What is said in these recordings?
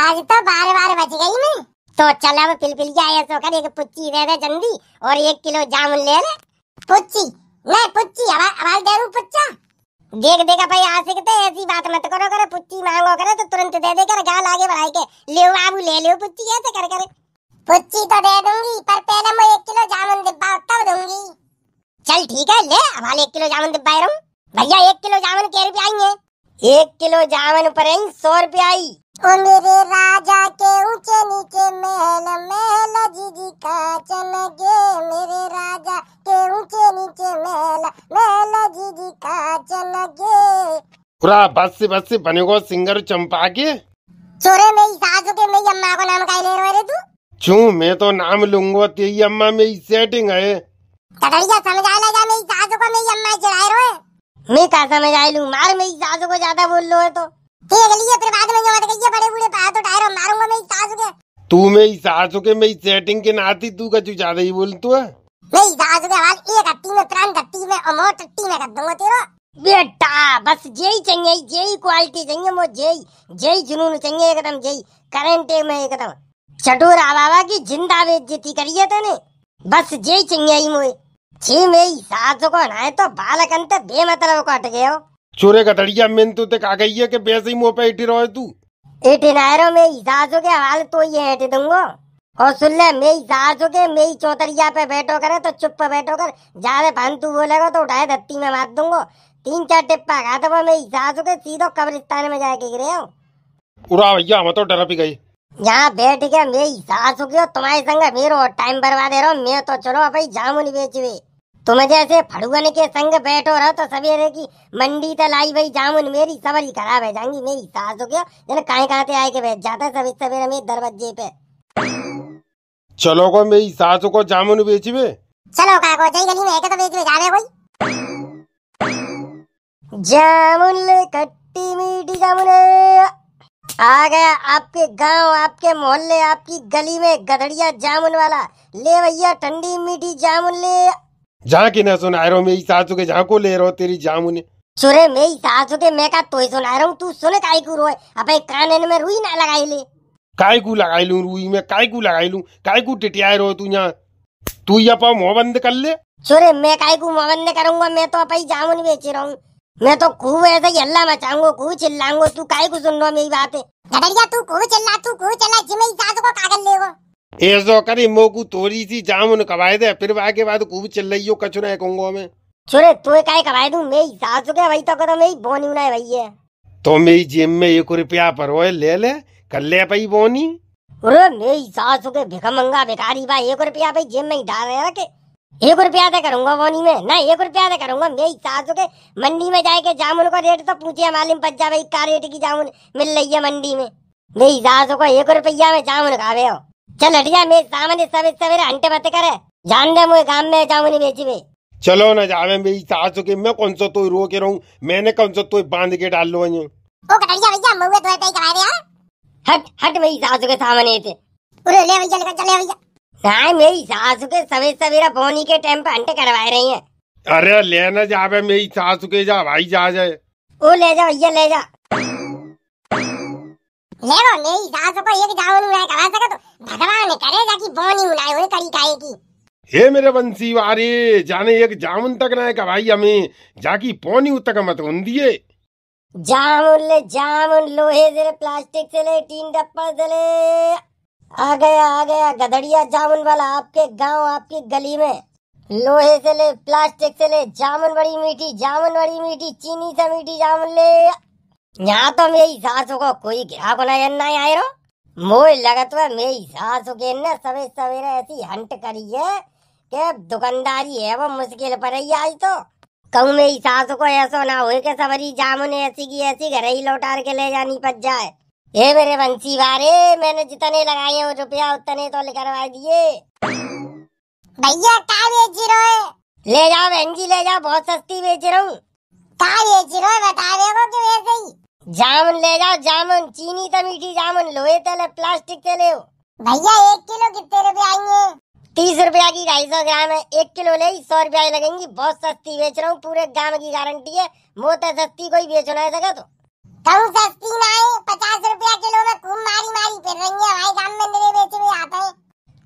आज तो बार बार बच गई मैं तो चल अब पिल के आया सो तो कर एक पुच्ची दे दे जल्दी और एक किलो जामुन ले ले पुच्ची नहीं पुच्ची आवाज दे रू पुच्चा देख देखा भाई आ सकते ऐसी बात मत करो करे पुच्ची मांगो करे तो तुरंत दे दे कर गाल आगे बढ़ाई के ले बाबू ले लो पुच्ची ऐसे कर करे पुच्ची तो दे दूंगी पर पहले मैं एक किलो जामुन डिब्बा तब दूंगी चल ठीक है ले अब एक किलो जामुन डिब्बा भैया एक किलो जामुन के रुपये आई है एक किलो जामुन पर सौ रुपये आई ओ मेरे राजा के ऊंचे नीचे महल महल जी जी का मेरे राजा के ऊंचे नीचे महल महल जी जी का पूरा बस बस बनेगो सिंगर चंपा के छोरे मेरी सासू के मेरी अम्मा को नाम ले रहे तू चू मैं तो नाम लूंगा तेरी अम्मा मेरी सेटिंग है तगड़िया समझा मेरी सासू को मेरी अम्मा चढ़ाए रोए मैं कहा समझ आई लू मार मेरी सासू को ज्यादा बोल लो है तो देख लिए फिर बाद में जो मत बड़े बूढ़े पे तो टायर मारूंगा मैं सासू के तू मेरी सासू के मेरी सेटिंग के नाती तू का जो ज्यादा ही बोल तू है मेरी सासू के आवाज एक हट्टी में प्राण हट्टी में और मोट हट्टी में कर दूंगा तेरा बेटा बस जेई चाहिए जेई क्वालिटी चाहिए मो जेई जेई जुनून चाहिए एकदम यही करंटे में एकदम चटोर आवावा की जिंदा बेइज्जती करिए है तेने बस जेई चाहिए मुझे छी मेरी सासू को ना तो बालक अंत बेमतलब कट गए हो चोरे गठड़िया मेन तो तक आ गई है कि वैसे ही मुंह पे इटी रहो तू इटी नायरो में इजाजो के हवाले तो ये हेट दूंगो और सुन ले मैं इजाजो के मैं चौतरिया पे बैठो करे तो चुप पे बैठो कर जावे ज्यादा तू बोलेगा तो उठाए धत्ती में मार दूंगो तीन चार टिप्पा खा तो मैं इजाजो के सीधो कब्रिस्तान में जाके गिरे हो उड़ा भैया हम तो डरा भी गई यहाँ बैठ गया मैं सास हो गई तुम्हारे संग मेरो टाइम बर्बाद है रहा मैं तो चलो भाई जामुन बेच हुई तुम जैसे फड़ुअन के संग बैठो रहो तो सवेरे की मंडी तल तो आई भाई जामुन मेरी सबर खराब है जाऊंगी मेरी सास हो गया जन काहे कहाँ आए के बैठ जाता है सभी सवेरे में दरवाजे पे चलो को मेरी सास को जामुन बेची में चलो को जाई गली में एक तो बेच में जावे कोई जामुन ले कट्टी मीठी जामुन आ गया आपके गांव आपके मोहल्ले आपकी गली में गधड़िया जामुन वाला ले भैया ठंडी मीठी जामुन ले जा के ना सुना रहा मेरी सासू के झाको ले रहो तेरी जामुन सुरे मेरी सासू के मैं का तो ही सुना रहा हूँ तू सुने काई को रोए अबे कान में रुई ना लगाई ले काय को लगाई लूं रुई में काय को लगाई लूं काय को टिटियाए रहो तू यहाँ तू ये पाओ मुँह बंद कर ले सुरे मैं काय को मुँह बंद करूंगा मैं तो अपनी जामुन बेच रहा हूँ मैं तो खूब ऐसे ही हल्ला मचाऊंगा खूब चिल्लाऊंगा तू काय को सुन रहा मेरी बात बातें तू खूब चिल्ला तू खूब चिल्ला जिमें सासू को कागल लेगा ऐसा तो करी मोकू तोरी थी जामुन कवाए दे फिर वा के बाद खूब हो कचुना कहूंगा मैं छोरे तो काय कवाए दूं मैं जा चुके भाई तो करो मैं बोनी ना भैया तो मेरी जेब में एक रुपया पर ओए ले ले कर ले भाई बोनी अरे मैं जा चुके भिखा मंगा भिखारी भाई एक रुपया भाई जेब में ही डाल रहे के एक रुपया दे करूंगा बोनी में ना एक रुपया दे करूंगा मैं जा चुके मंडी में जाके जामुन का रेट तो पूछिए मालूम पज्जा भाई का रेट की जामुन मिल रही है मंडी में मैं जा चुका एक रुपया में जामुन खा रहे हो चल हटिया मैं सामने सब सवेरे अंटे बातें करे जान दे मुझे काम में जाऊंगी बेची में चलो ना जावे मेरी सास के मैं कौन सा तो रो के रहूं मैंने कौन सा तो बांध के डाल लो ओ कटिया भैया मुंह तो ऐसे करा रहे हट हट मेरी सासू के सामने थे अरे ले भैया निकल चले भैया नहीं मेरी सासू के सवेरे सवेरा बोनी के टाइम पे अंटे करवा रही है अरे लेना जावे मेरी के जा भाई जा जाए ओ ले जा भैया ले जा લેવો મેઈ જાસ પર એક જાવન ઉડાય કવા સકે તો ભગવાન करे जाकी बोनी उड़ाए હોય कड़ी કાય की हे मेरे बंसी वारे जाने एक जामुन तक ना का भाई हमें जाकी पोनी उतक मत उन दिए जामुन ले जामुन लोहे से ले प्लास्टिक से ले टीन डप्पा से ले आ गया आ गया गदड़िया जामुन वाला आपके गांव आपकी गली में लोहे से ले प्लास्टिक से ले जामुन बड़ी मीठी जामुन बड़ी मीठी चीनी से मीठी जामुन ले यहाँ तो मेरी सासू को कोई ग्राहक नजर नहीं आए रो मोर लगत हुआ मेरी सासू के ने सवेरे सवेरे ऐसी हंट करी है के दुकानदारी है वो मुश्किल पर ही आज तो कहूँ मेरी सासू को ऐसा ना हो के सवरी जामुन ऐसी की ऐसी घर ही लौटार के ले जानी पड़ जाए ये मेरे बंसी बारे मैंने जितने लगाए हैं रुपया उतने तो करवा दिए भैया क्या बेच रहे हो ले जाओ बहन जी ले जाओ बहुत सस्ती बेच रहा हूँ क्या बेच रहे हो बता रहे हो कि वैसे ही जामुन ले जाओ जामुन चीनी तो मीठी जामुन लोहे तले प्लास्टिक के ले भैया एक किलो कितने रुपए आएंगे तीस रुपया की ढाई सौ ग्राम है एक किलो ले सौ रुपया लगेंगी बहुत सस्ती बेच रहा हूँ पूरे गांव की गारंटी है मोत तो सस्ती कोई बेचना है सका तो कम सस्ती ना है पचास रुपया किलो में खूब मारी मारी फिर रही है भाई गांव में मेरे बेच में आते हैं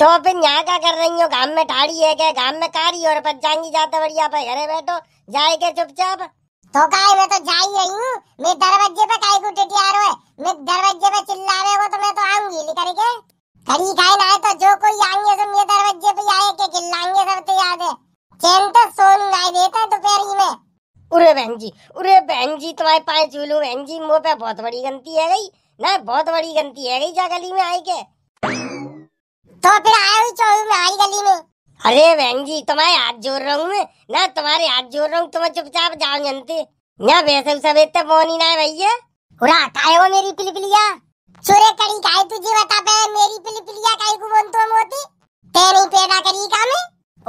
तो फिर यहाँ क्या कर रही हो गांव में ठाड़ी है क्या गांव में कारी और पच जाएंगी जाते बढ़िया पे घरे बैठो जाए क्या चुपचाप तो काय मैं तो जा ही रही हूँ मैं दरवाजे पे काय को आ रहा है मैं दरवाजे पे चिल्ला रहे हो तो मैं तो आऊंगी लेकर के खड़ी काय ना है तो जो कोई आएंगे तो मेरे दरवाजे पे आए के चिल्लाएंगे सब तो याद है चैन तो सोन गाय देता है दोपहर ही में उरे बहन जी उरे बहन जी तुम्हारे पाए चूलू बहन जी मुँह पे बहुत बड़ी गलती है गई ना बहुत बड़ी गलती है गई जा गली में आई के तो फिर आया हुई चौबी में आई गली में अरे बहन जी तुम्हारे हाथ जोड़ रहा हूँ मैं ना तुम्हारे हाथ जोड़ रहा हूँ तुम्हें तो चुपचाप जाओ जनते ना वैसे सफेद तो फोन ही ना है भैया उड़ा खाए हो मेरी पिलपिलिया चोरे करी खाए तुझे बता पे मेरी पिलपिलिया काई को बोन तो मोती तेरे नहीं पैदा करी का मैं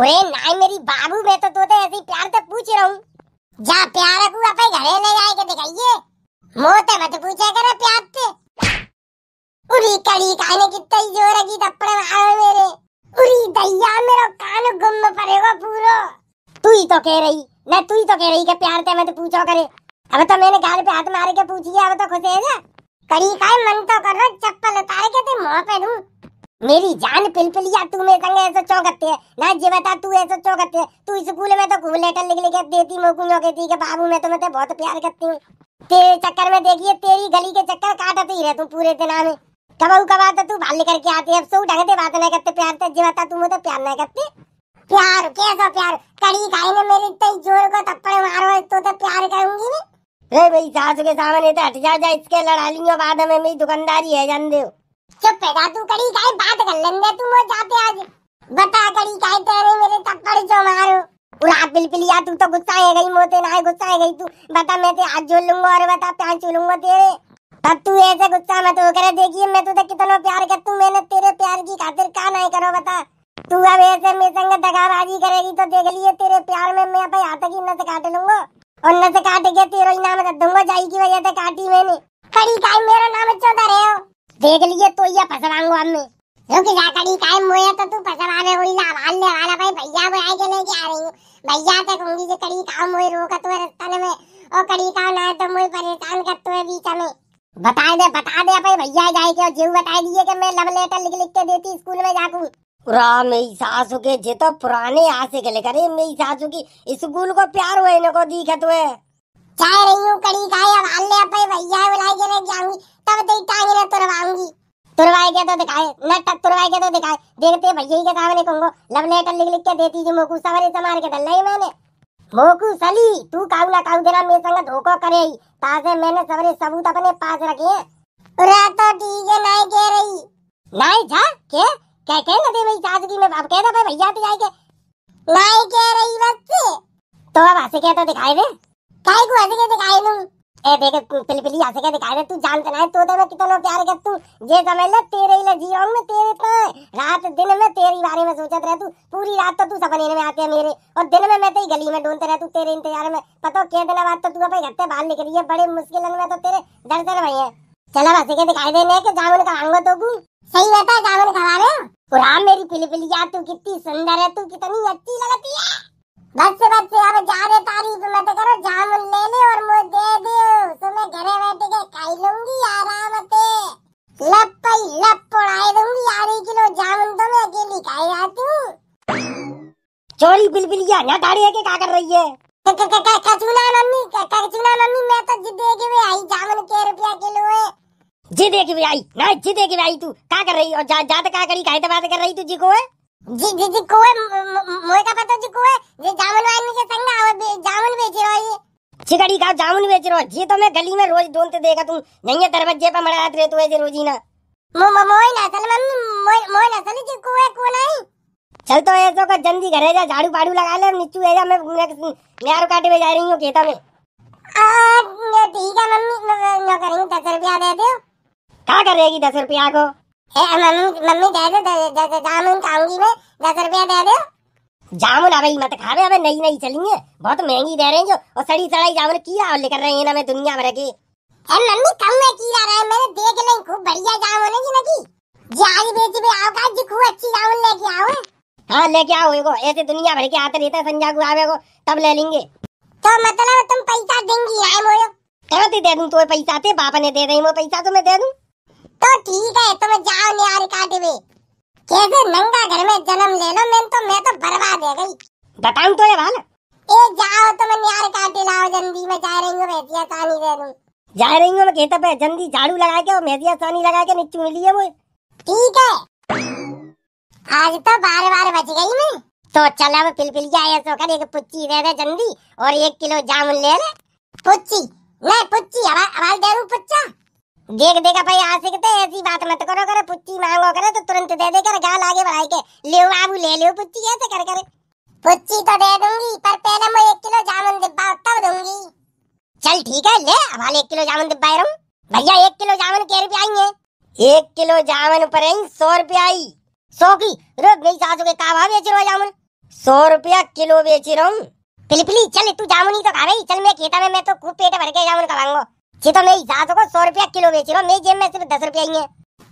ओए ना मेरी बाबू मैं तो तोते ऐसे प्यार से पूछ रहा हूँ जा प्यार को अपने घरे ले जाए के दिखाइए मोते मत पूछा करे प्यार से उरी करी खाने कितना जोर की थप्पड़ मारो मेरे उरी दैया मेरा कान गुम पड़ेगा पूरा तू ही तो कह रही मैं तू ही तो कह रही के प्यार ते मैं तो पूछो करे अब तो मैंने गाल पे हाथ मार के पूछी अब तो खुश है ना करी काय मन तो कर रहा चप्पल उतार के ते मुंह पे दूं मेरी जान पिलपिलिया तू मेरे संग ऐसा चौकते है ना जी बता तू ऐसा चौकते है तू स्कूल में तो घूम लेटर लिख लिख देती के दी के बाबू मैं तो मैं बहुत प्यार करती हूं तेरे चक्कर में देखिए तेरी गली के चक्कर काटते ही रहती हूँ पूरे दिन आने कबहू कब आता तू बाल लेकर के आती है अब सो ढंग से बात नहीं करते प्यार तो जीवाता तू मुझे प्यार नहीं करते प्यार कैसा प्यार कड़ी खाई ने मेरी तो जोर को थप्पड़ मारो तो तो प्यार करूंगी मैं ए भाई सास के सामने तो हट जा जा इसके लड़ा लियो बाद में मेरी दुकानदारी है जान दे चुप है तू कड़ी खाई बात कर लेंगे तू वो जाते आज बता कड़ी खाई तेरे मेरे थप्पड़ जो मारो उड़ा पिलपिलिया तू तो गुस्सा है गई मोते ना गुस्सा है गई तू बता मैं ते तो आज जोड़ लूंगा और बता प्यार चूलूंगा तेरे अब हाँ, तू ऐसा गुस्सा मत हो कर देखिए मैं तुझे कितना प्यार करती हूँ मैंने तेरे प्यार की खातिर का नहीं करो बता तू अब ऐसे मेरे संग दगाबाजी करेगी तो देख लिए तेरे प्यार में मैं अपने हाथ की नस काट लूंगा और नस काट के तेरा इनाम रख दूंगा जाई की वजह से काटी मैंने कड़ी काय मेरा नाम चौधा रहे हो देख लिए तो ये फसवाऊंगा अब मैं रुक जा कड़ी काय मोया तो तू फसवाने होई ला हाल ले वाला भाई भैया वो आए के लेके आ रही हूं भैया तक तो होंगी जे कड़ी काम मोई रोका तो रास्ते में और कड़ी काम ना तो मोए परेशान करते है बीच में बता दे बता दे अपने भैया जाए के जीव बता दिए कि मैं लव लेटर लिख लिख के देती स्कूल में जाकू रा मेरी सासू के जे तो पुराने आसे के लेकर मेरी सासू की स्कूल को प्यार हुए इनको दिखत हुए चाहे रही हूँ कड़ी खाए अब अल्ले अपने भैया बुलाए के ले जाऊंगी तब तेरी टांग ने तुरवाऊंगी तुरवाए के तो दिखाए न तुरवाए के तो दिखाए देखते भैया के सामने कहूंगो लव लेटर लिख लिख के देती जी मोकू सवारी संभाल के दल मैंने मोकू सली तू काउला काउ देना मेरे संग धोखो करे ताजे मैंने सबरे सबूत अपने पास रखे हैं तो ठीक है नहीं कह रही नहीं जा के कह कह न दे भाई चाच की मैं अब कह दे भाई भैया तो जाए के नहीं कह रही बच्चे तो अब हंसे क्या तो दिखाई दे काई को हंसे के दिखाई दूं ए बेटे पिली पिली यहाँ से क्या दिखा रहे तू जान चला तो है तो मैं कितना प्यार कर तू ये समझ ले तेरे ही जी रहा मैं तेरे इतना रात दिन में तेरी बारे में सोचत रह तू पूरी रात तो तू सपने में आते है मेरे और दिन में मैं तेरी गली में ढूंढते रह तू तेरे इंतजार में पता हो दिन बाद तो तू अपने घर से बाहर निकली है बड़े मुश्किल में तो तेरे दर्शन भाई है चला बस के दिखाई ने के जामुन खाऊंगा तो सही रहता है जामुन खवा रहे हो राम हाँ, मेरी पिली पिली यार तू कितनी सुंदर है तू कितनी अच्छी लगती है बच्चे बच्चे अब जा रहे तारीफ मत करो जामुन ले ले और मुझे दे दो तो मैं घरे बैठ के खा लूंगी आराम से लप लप पड़ाए दूंगी यार एक किलो जामुन तो मैं अकेली खाई जाती हूँ चोरी बिलबिलिया ना दाढ़ी के क्या कर रही है कचुना मम्मी कचुना मम्मी मैं तो जिद देके हुए आई जामुन के रुपया किलो है जी देगी भाई ना जी देगी भाई तू क्या कर रही और जा, जात क्या करी काहे बात कर रही तू जी को है जी जी जी कोए मोए का पता जी कोए जे जामुन वाइन के संग आवे जामुन बेच रहो ये चिकड़ी का जामुन बेच रहो जी तो मैं गली में रोज डोलते देखा तुम यहीं दरवाजे पर मड़ात रहते ऐसे रोजी ना मो मो मोए ना चल मम्मी मोए मोए ना चल जी कोए को नहीं चल तो ऐसो का जल्दी घरे जा झाड़ू पाड़ू लगा ले नीचू है जा मैं मैं काटे में जा रही हूं खेता में ठीक है मम्मी मैं करेंगे दस रुपया दे दो क्या करेगी दस रुपया को मम्मी दे दे जामुन खाऊंगी मैं दस रुपया दे दो जामुन अबे मत तो खा रहे अबे नई नई चलेंगे बहुत महंगी दे रहे हैं जो और सड़ी सड़ाई जामुन किया और लेकर रहे हैं ना मैं दुनिया भर की मम्मी कम में की जा रहा है मैंने देख लें खूब बढ़िया जामुन है जी जी जारी बेची भी आओ का जी खूब अच्छी जामुन लेके आओ हाँ लेके आओ एगो ऐसे दुनिया भर के आते रहता है संजा को आवे को तब ले लेंगे तो मतलब तुम पैसा देंगी आए मोयो कहाँ दे दूं तो पैसा थे बाप ने दे रही मो पैसा तो मैं दे दूं तो ठीक है तुम जाओ निहार काटे में कैसे नंगा घर में जन्म ले लो मैं तो मैं तो बर्बाद हो गई बताऊं तो ये भाल ए जाओ तुम निहार काटे लाओ जल्दी मैं जा रही हूं भैंसिया सानी दे दूं जा रही हूं मैं कहता पे जल्दी झाड़ू लगा के और भैंसिया सानी लगा के नीचे मिली है वो ठीक है आज तो बार बार बच गई मैं तो चल अब पिलपिल के आया ऐसा कर एक पुच्ची दे दे जल्दी और एक किलो जामुन ले ले पुच्ची नहीं पुच्ची अब अब दे दूं पुच्चा देख देगा भाई यहाँ सीखते ऐसी बात मत करो करे पुच्ची मांगो करे तो तुरंत दे दे कर गाल आगे बढ़ाई के ले बाबू ले लो पुच्ची ऐसे कर कर पुच्ची तो दे दूंगी पर पहले मैं एक किलो जामुन डिब्बा तब दूंगी चल ठीक है ले अब हाल एक किलो जामुन डिब्बा रूम भैया एक किलो जामुन के रुपये आई है एक किलो जामुन पर आई सौ रुपये आई सौ की रुक गई सासू के कावा बेच रहा जामुन सौ रुपया किलो बेच रहा हूँ पिलपिली चल तू जामुन ही तो खा रही चल मैं खेता में मैं तो खूब पेट भर के जामुन खवाऊंगा ये तो मेरी इजाज को सौ रुपया किलो बेच रहा हूँ मेरी जेब में सिर्फ दस रुपया ही है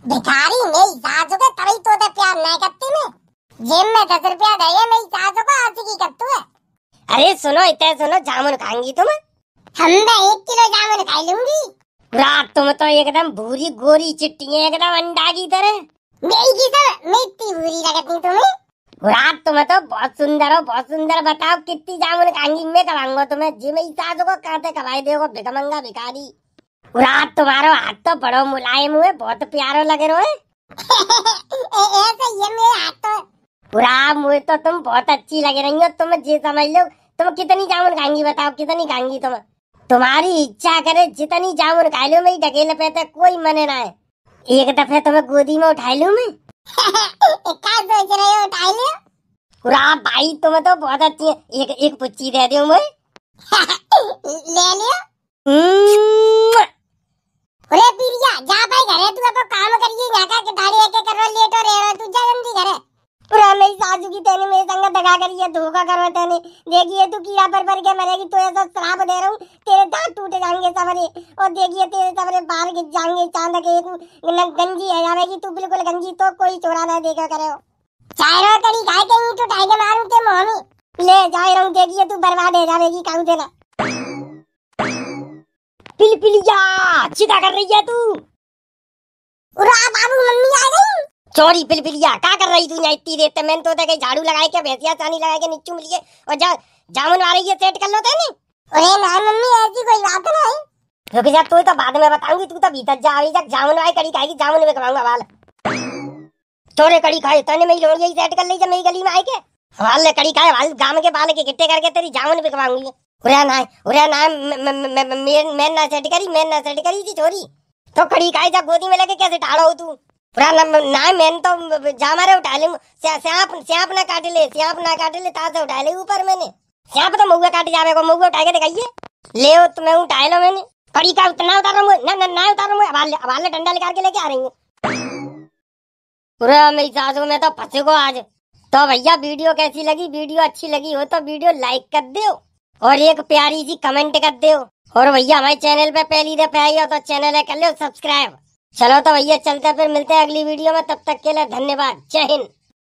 भिखारी मेरी इजाज को तभी तो दे प्यार नहीं करती मैं जेब में दस रुपया गए मेरी इजाज को आज की करती है अरे सुनो इतने सुनो जामुन खाएंगी तुम हम तो एक किलो जामुन खा लूंगी रात तुम तो एकदम भूरी गोरी चिट्टी है एकदम अंडा की तरह मेरी सर मैं इतनी भूरी लगती तुम्हें रात तुम तो बहुत सुंदर हो बहुत सुंदर बताओ कितनी जामुन खाएंगी मैं खवाऊंगा तो तुम्हें जी मैं इस को कहते खवाई देखो भिकमंगा भिखारी रात तुम्हारो हाथ तो बड़ो मुलायम हुए बहुत प्यारो लगे रोए ऐसे ये मेरे हाथ तो पूरा मुझे तो तुम बहुत अच्छी लग रही हो तुम जी समझ लो तुम कितनी जामुन खाएंगी बताओ कितनी खाएंगी तुम तुम्हारी इच्छा करे जितनी जामुन खा लो मेरी ढकेल पे तो कोई मने ना है एक दफे तुम्हें तो गोदी में उठा लू मैं सोच रहे हो उठा लो पूरा भाई तुम तो बहुत अच्छी है एक एक पुच्ची दे दो मैं ले लिया अरे पीरिया जा भाई घरे तू अब काम करिए यहां का के दाढ़ी एके कर लेट हो तो रे तू जा जल्दी घरे पूरा मेरी सासू की तेने मेरे संग दगा करी है धोखा करो तेने देखिए तू कीड़ा पर पर के मरेगी तो ऐसा श्राप दे रहा हूं तेरे दांत टूट जाएंगे सबरे और देखिए तेरे सबरे बाल गिर जाएंगे चांद के तू गंजी है जाएगी तू बिल्कुल गंजी तो कोई चोरा ना देखा करे चाहे रो तेरी गाय के तो टाइगर मारूं के मोहनी ले जा रहा हूं देखिए तू बर्बाद हो जाएगी काऊ देना पिलपिलिया चिता कर रही है तू बाबू मम्मी आ गई चोरी पिलपिलिया क्या कर रही तू यहाँ इतनी देर तक मैंने तो कहीं झाड़ू लगाए के भैंसिया चानी लगाए के नीचू मिलिए और जा जामुन आ रही है सेट कर लो तेने तो अरे ना मम्मी ऐसी कोई बात नहीं क्योंकि जब तू तो बाद में बताऊंगी तू तो भीतर जा रही जा जामुन वाली कड़ी खाएगी जामुन में कमाऊंगा वाल चोरे कड़ी खाए तने मेरी लोड़ी सेट कर ली जब मेरी गली में आए के वाल कड़ी खाए वाल गांव के बाल के इकट्ठे करके तेरी जामुन भी कमाऊंगी उरा ना उरा ना मैं ना सेट करी मैं ना सेट करी छोरी तो खड़ी काई जा गोदी में कैसे हो तू ना ना मैं तो जा मारे उठा ले सांप सांप ना काट ले सांप ना काट ले उठा ले ऊपर मैंने सांप तो काट जावे को मऊआ उठा के दिखाइए ले ओ तो उठा लो मैंने खड़ी का उतना उतार रहा हूं ना ना उतार रहा हूं डंडा के लेके आ रही हूं मेरी तो फंसे को आज तो भैया वीडियो कैसी लगी वीडियो अच्छी लगी हो तो वीडियो लाइक कर दो और एक प्यारी सी कमेंट कर दो और भैया हमारे चैनल पे पहली दफे आई हो तो चैनल कर लो सब्सक्राइब चलो तो भैया चलते फिर मिलते हैं अगली वीडियो में तब तक के लिए धन्यवाद जय हिंद